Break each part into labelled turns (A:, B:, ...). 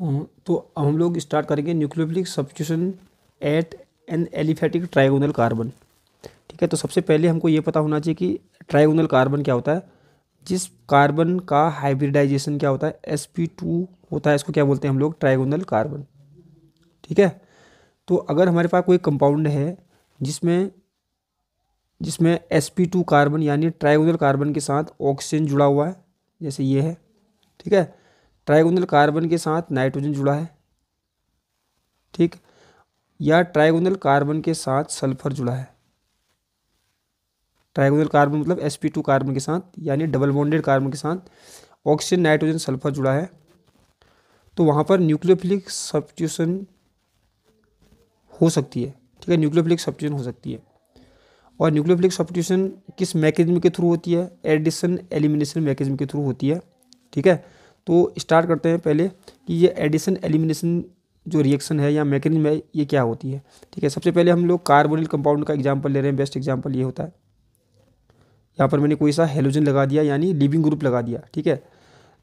A: तो हम लोग स्टार्ट करेंगे nucleophilic substitution at an aliphatic trigonal carbon ठीक है तो सबसे पहले हमको ये पता होना चाहिए कि ट्राइगोनल कार्बन क्या होता है जिस कार्बन का हाइब्रिडाइजेशन क्या होता है एस पी टू होता है इसको क्या बोलते हैं हम लोग ट्राइगोनल कार्बन ठीक है तो अगर हमारे पास कोई कंपाउंड है जिसमें जिसमें एस पी टू कार्बन यानी ट्राइगोनल कार्बन के साथ ऑक्सीजन जुड़ा हुआ है जैसे ये है ठीक है ट्राइगोनल कार्बन के साथ नाइट्रोजन जुड़ा है ठीक या ट्राइगोनल कार्बन के साथ सल्फर जुड़ा है ट्राइगोनल कार्बन मतलब एस पी टू कार्बन के साथ यानी डबल बॉन्डेड कार्बन के साथ ऑक्सीजन नाइट्रोजन सल्फर जुड़ा है तो वहाँ पर न्यूक्लियोफिलिक सब्स्टिट्यूशन हो सकती है ठीक है न्यूक्लियोफिलिक सब्स्टिट्यूशन हो सकती है और न्यूक्लियोफिलिक सब्स्टिट्यूशन किस मैकेनिज्म के थ्रू होती है एडिशन एलिमिनेशन मैकेनिज्म के थ्रू होती है ठीक है तो स्टार्ट करते हैं पहले कि ये एडिशन एलिमिनेशन जो रिएक्शन है या मैकेनिज्म है ये क्या होती है ठीक है सबसे पहले हम लोग कार्बोनिल कंपाउंड का एग्जाम्पल ले रहे हैं बेस्ट एग्जाम्पल ये होता है यहाँ पर मैंने कोई सा हेलोजन लगा दिया यानी लिविंग ग्रुप लगा दिया ठीक है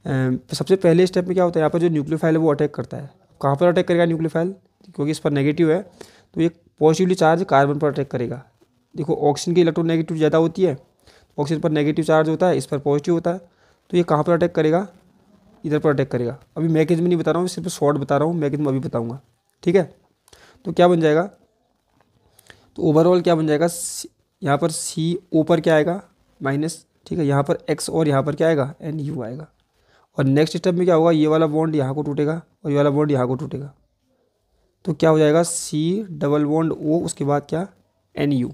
A: तो सबसे पहले स्टेप में क्या होता है यहाँ पर जो न्यूक्लियोफाइल है वो अटैक करता है कहाँ पर अटैक करेगा न्यूक्लियोफाइल क्योंकि इस पर नेगेटिव है तो ये पॉजिटिवली चार्ज कार्बन पर अटैक करेगा देखो ऑक्सीजन की नेगेटिव ज़्यादा होती है ऑक्सीजन पर नेगेटिव चार्ज होता है इस पर पॉजिटिव होता है तो ये कहाँ पर अटैक करेगा इधर पर अटैक करेगा अभी मैकेज में नहीं बता रहा हूँ सिर्फ शॉर्ट बता रहा हूँ मैकेज में अभी बताऊँगा ठीक है तो क्या बन जाएगा तो ओवरऑल क्या बन जाएगा यहाँ पर सी ओ पर क्या आएगा माइनस ठीक है यहाँ पर एक्स और यहाँ पर क्या आएगा एन यू आएगा और नेक्स्ट स्टेप में क्या होगा ये वाला बॉन्ड यहाँ को टूटेगा और ये वाला बॉन्ड यहाँ को टूटेगा तो क्या हो जाएगा सी डबल बॉन्ड ओ उसके बाद क्या एन यू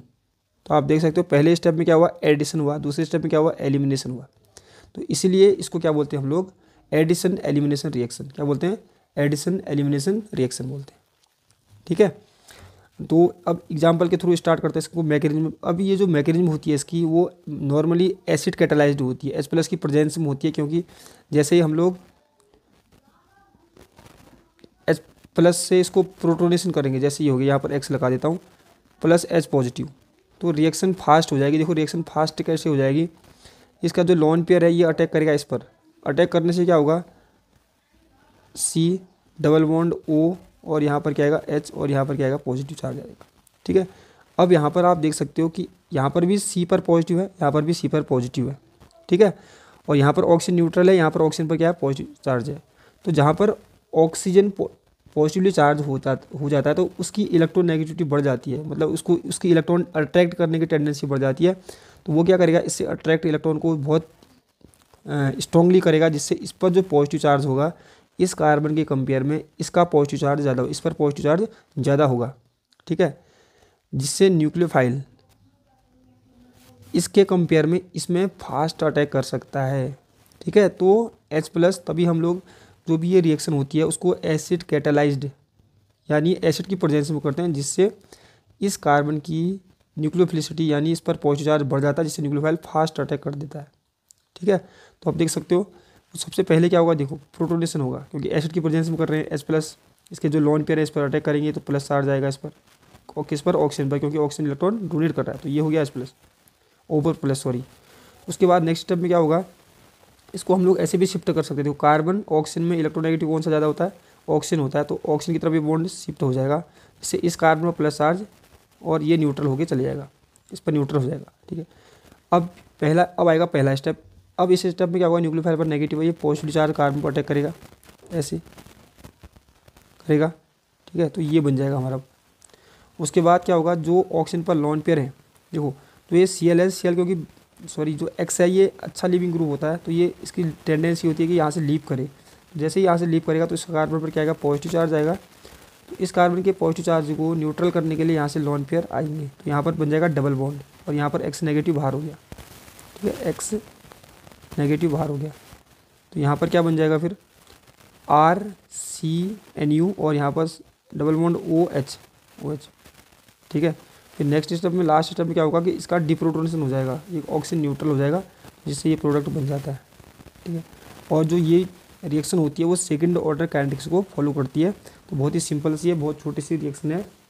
A: तो आप देख सकते हो पहले स्टेप में क्या हुआ एडिशन हुआ दूसरे स्टेप में क्या हुआ एलिमिनेशन हुआ तो इसीलिए इसको क्या बोलते हैं हम लोग एडिसन एलिमिनेशन रिएक्शन क्या बोलते हैं एडिसन एलिमिनेशन रिएक्शन बोलते हैं ठीक है तो अब एग्जाम्पल के थ्रू स्टार्ट करते हैं इसको मैकेनिज्म अब ये जो मैकेनिज्म होती है इसकी वो नॉर्मली एसिड कैटलाइज्ड होती है एच प्लस की प्रेजेंस में होती है क्योंकि जैसे ही हम लोग एच प्लस से इसको प्रोटोनेशन करेंगे जैसे ये हो गया यहाँ पर एक्स लगा देता हूँ प्लस एच पॉजिटिव तो रिएक्शन फास्ट हो जाएगी देखो रिएक्शन फास्ट कैसे हो जाएगी इसका जो लॉन पेयर है ये अटैक करेगा इस पर अटैक करने से क्या होगा सी डबल बॉन्ड ओ और यहाँ पर क्या आएगा एच और यहाँ पर क्या आएगा पॉजिटिव चार्ज आएगा ठीक है अब यहाँ पर आप देख सकते हो कि यहाँ पर भी सी पर पॉजिटिव है यहाँ पर भी सी पर पॉजिटिव है ठीक है और यहाँ पर ऑक्सीजन न्यूट्रल है यहाँ पर ऑक्सीजन पर क्या है पॉजिटिव चार्ज है तो जहाँ पर ऑक्सीजन पॉजिटिवली चार्ज हो जाता हो जाता है तो उसकी इलेक्ट्रोनेगेटिविटी बढ़ जाती है मतलब उसको उसकी इलेक्ट्रॉन अट्रैक्ट करने की टेंडेंसी बढ़ जाती है तो वो क्या करेगा इससे अट्रैक्ट इलेक्ट्रॉन को बहुत स्ट्रॉन्गली करेगा जिससे इस पर जो पॉजिटिव चार्ज होगा इस कार्बन के कंपेयर में इसका पॉजिटिव चार्ज ज़्यादा इस पर पॉजिटिव चार्ज ज़्यादा होगा ठीक है जिससे न्यूक्लियोफाइल इसके कंपेयर में इसमें फास्ट अटैक कर सकता है ठीक है तो एच प्लस तभी हम लोग जो भी ये रिएक्शन होती है उसको एसिड कैटलाइज्ड यानी एसिड की प्रजेंस में करते हैं जिससे इस कार्बन की न्यूक्लियोफिलिसिटी यानी इस पर पॉजिटिव चार्ज बढ़ जाता है जिससे न्यूक्लियोफाइल फास्ट अटैक कर देता है ठीक है तो आप देख सकते हो तो सबसे पहले क्या होगा देखो प्रोटोनेशन होगा क्योंकि एसिड की प्रेजेंस में कर रहे हैं एस प्लस इसके जो लॉन पेयर है इस पर अटैक करेंगे तो प्लस चार्ज आएगा इस पर और किस पर ऑक्सीजन पर क्योंकि ऑक्सीजन इलेक्ट्रॉन डोनेट कर रहा है तो ये हो गया S plus over plus sorry उसके बाद नेक्स्ट स्टेप में क्या होगा इसको हम लोग ऐसे भी शिफ्ट कर सकते हैं देखो कार्बन ऑक्सीजन में इलेक्ट्रोनेगेटिव कौन सा ज़्यादा होता है ऑक्सीजन होता है तो ऑक्सीजन की तरफ भी बॉन्ड शिफ्ट हो जाएगा इससे इस कार्बन में प्लस चार्ज और ये न्यूट्रल होकर चले जाएगा इस पर न्यूट्रल हो जाएगा ठीक है अब पहला अब आएगा पहला स्टेप अब इस स्टेप में क्या होगा न्यूक्लियर पर नेगेटिव है ये पॉजिटिव चार्ज कार्बन पर अटैक करेगा ऐसे करेगा ठीक है तो ये बन जाएगा हमारा उसके बाद क्या होगा जो ऑक्सीजन पर लॉन पेयर है देखो तो ये C L S C L क्योंकि सॉरी जो एक्स है ये अच्छा लिविंग ग्रुप होता है तो ये इसकी टेंडेंसी होती है कि यहाँ से लीप करे जैसे ही यहाँ से लीप करेगा तो इस कार्बन पर क्या आएगा पॉजिटिव चार्ज आएगा तो इस कार्बन के पॉजिटिव चार्ज को न्यूट्रल करने के लिए यहाँ से लॉन पेयर आएंगे तो यहाँ पर बन जाएगा डबल बॉन्ड और यहाँ पर एक्स नेगेटिव बाहर हो गया ठीक है एक्स नेगेटिव बाहर हो गया तो यहाँ पर क्या बन जाएगा फिर आर सी एन यू और यहाँ पर double bond O H O H ठीक है फिर नेक्स्ट स्टेप में लास्ट स्टेप में क्या होगा कि इसका डिप्रोटोनेशन हो जाएगा एक ऑक्सीजन न्यूट्रल हो जाएगा जिससे ये प्रोडक्ट बन जाता है ठीक है और जो ये रिएक्शन होती है वो सेकेंड ऑर्डर कैनेटिक्स को फॉलो करती है तो बहुत ही सिंपल सी है बहुत छोटी सी रिएक्शन है